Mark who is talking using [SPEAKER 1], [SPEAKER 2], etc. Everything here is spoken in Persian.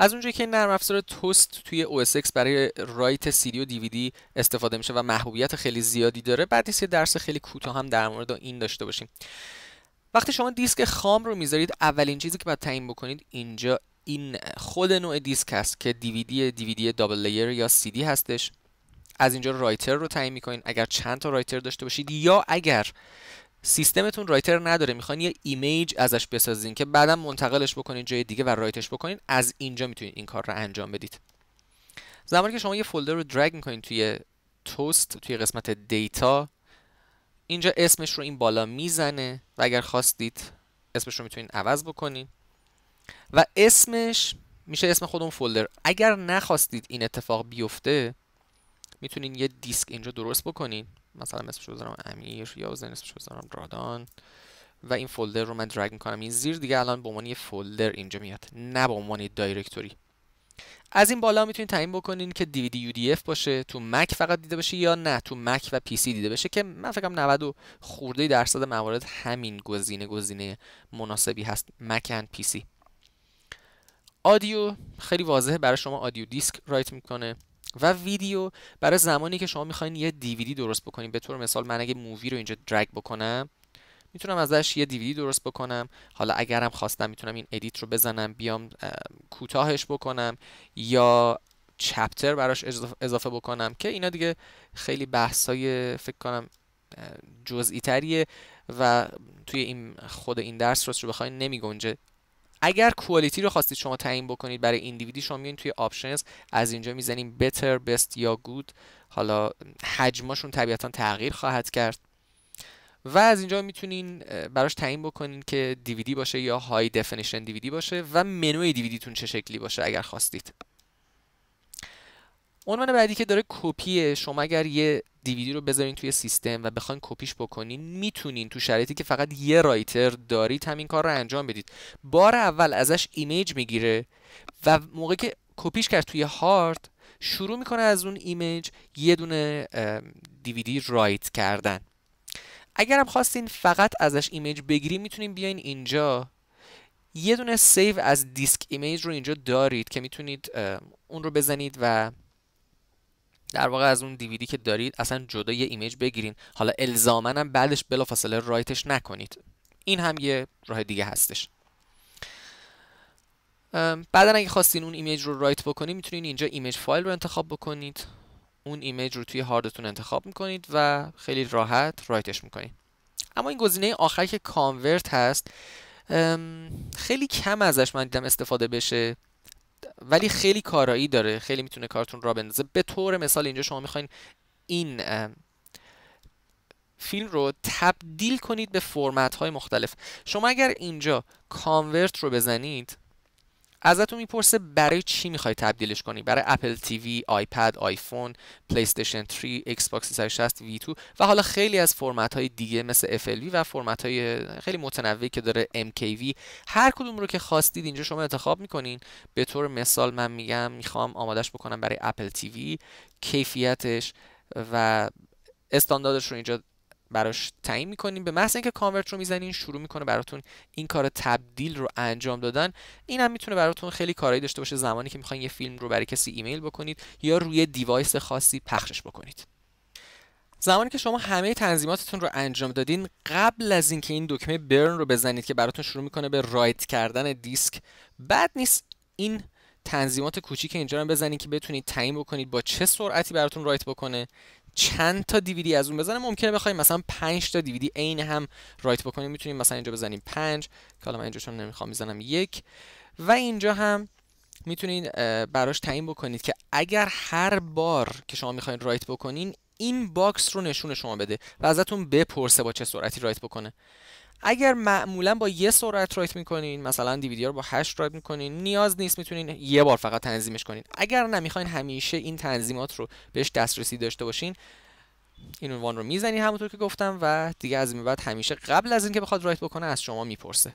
[SPEAKER 1] از اونجایی که نرم افزار توست توی X برای رایت دی و دی استفاده میشه و محبوبیت خیلی زیادی داره بعد یه درس خیلی کوتاه هم در مورد این داشته باشیم وقتی شما دیسک خام رو میذارید اولین چیزی که باید تعیین بکنید اینجا این خود نوع دیسک هست که وی دی دابل لیر یا دی هستش از اینجا رایتر رو تعیین میکنید اگر چند تا رایتر داشته باشید یا اگر سیستمتون رایتر نداره میخواین یه ایمیج ازش بسازین که بعدا منتقلش بکنین جای دیگه و رایتش بکنین از اینجا میتونید این کار را انجام بدید زمانی که شما یه فولدر رو درگ میکنین توی توست توی قسمت دیتا اینجا اسمش رو این بالا میزنه و اگر خواستید اسمش رو میتونین عوض بکنین و اسمش میشه اسم اون فولدر اگر نخواستید این اتفاق بیفته میتونین یه دیسک اینجا درست بکنین مثلا اسمش بذارم امیر یا بزن اسمش بذارم رادان و این فولدر رو من درگ میکنم این زیر دیگه الان به عنوان فولدر اینجا میاد نه به عنوان دایرکتوری از این بالا میتونید تعیین بکنین که DVD UDF باشه تو مک فقط دیده بشه یا نه تو مک و سی دیده بشه که من فکرم 90 و خورده درصد موارد همین گزینه گزینه مناسبی هست مک پی سی آدیو خیلی واضحه برای شما آدیو دیسک رایت میکنه و ویدیو برای زمانی که شما میخواین یه دیویدی درست بکنین به طور مثال من اگه مووی رو اینجا درگ بکنم میتونم ازش یه دیویدی درست بکنم حالا اگرم خواستم میتونم این ادیت رو بزنم بیام کوتاهش بکنم یا چپتر براش اضافه بکنم که اینا دیگه خیلی بحثای فکر کنم جزئی تریه و توی این خود این درس رو بخواین نمی اگر کوالیتی رو خواستید شما تعیین بکنید برای ایندیویدی شما میان توی آپشنز از اینجا میزنیم بتر بست یا گود حالا حجمشون طبیعتا تغییر خواهد کرد و از اینجا میتونین براش تعیین بکنید که دیویدی باشه یا های دیفینیشن دیویدی باشه و منوی دیویدیتون چه شکلی باشه اگر خواستید عنوان بعدی که داره کپی شما اگر یه دیویدی رو بذارین توی سیستم و بخواین کپیش بکنین میتونین تو شرایطی که فقط یه رایتر دارید همین کار رو انجام بدید بار اول ازش ایمیج میگیره و موقعی که کپیش کرد توی هارد شروع میکنه از اون ایمیج یه دونه دیویدی رایت کردن اگرم خواستین فقط ازش ایمیج بگیریم میتونین بیاین اینجا یه دونه سیو از دیسک ایمیج رو اینجا دارید که میتونید اون رو بزنید و در واقع از اون دیویدی که دارید اصلا جدا یه ایمیج بگیرین حالا الزاما هم بعدش بلافاصله رایتش نکنید این هم یه راه دیگه هستش بعدا اگه خواستین اون ایمیج رو رایت بکنید میتونید اینجا ایمیج فایل رو انتخاب بکنید اون ایمیج رو توی هاردتون انتخاب میکنید و خیلی راحت رایتش میکنید اما این گزینه آخر که کانورت هست خیلی کم ازش من دیدم استفاده بشه ولی خیلی کارایی داره خیلی میتونه کارتون را بندازه به طور مثال اینجا شما میخواین این فیلم رو تبدیل کنید به فرمت های مختلف شما اگر اینجا کانورت رو بزنید ازتون میپرسه برای چی میخوای تبدیلش کنی برای اپل تیوی، آیپد، آیفون، پلی 3، ایکس باکس 360 وی 2 و حالا خیلی از فرمت های دیگه مثل FLV و فرمت های خیلی متنوعی که داره MKV هر کدوم رو که خواستید اینجا شما انتخاب میکنین به طور مثال من میگم میخوام آمادش بکنم برای اپل تیوی کیفیتش و استانداردش رو اینجا براش تعیین میکنین به محض اینکه کانورت رو میزنین شروع میکنه براتون این کار تبدیل رو انجام دادن این هم میتونه براتون خیلی کارایی داشته باشه زمانی که میخواین یه فیلم رو برای کسی ایمیل بکنید یا روی دیوایس خاصی پخشش بکنید زمانی که شما همه تنظیماتتون رو انجام دادین قبل از اینکه این دکمه برن رو بزنید که براتون شروع میکنه به رایت کردن دیسک بعد نیست این تنظیمات کوچیک اینجا رو بزنید که بتونید تعیین بکنید با چه سرعتی براتون رایت بکنه چند تا دیویدی از اون بزنم ممکنه بخوایم مثلا 5 تا دیویدی عین هم رایت بکنیم میتونیم مثلا اینجا بزنیم 5 که حالا من اینجا چون نمیخوام میزنم یک و اینجا هم میتونید براش تعیین بکنید که اگر هر بار که شما میخواین رایت بکنین این باکس رو نشون شما بده و ازتون بپرسه با چه سرعتی رایت بکنه اگر معمولا با یه سرعت رایت میکنین مثلا دیویدی رو با 8 رایت میکنین نیاز نیست میتونین یه بار فقط تنظیمش کنین اگر نمیخواین همیشه این تنظیمات رو بهش دسترسی داشته باشین این عنوان رو میزنین همونطور که گفتم و دیگه از این بعد همیشه قبل از اینکه بخواد رایت بکنه از شما میپرسه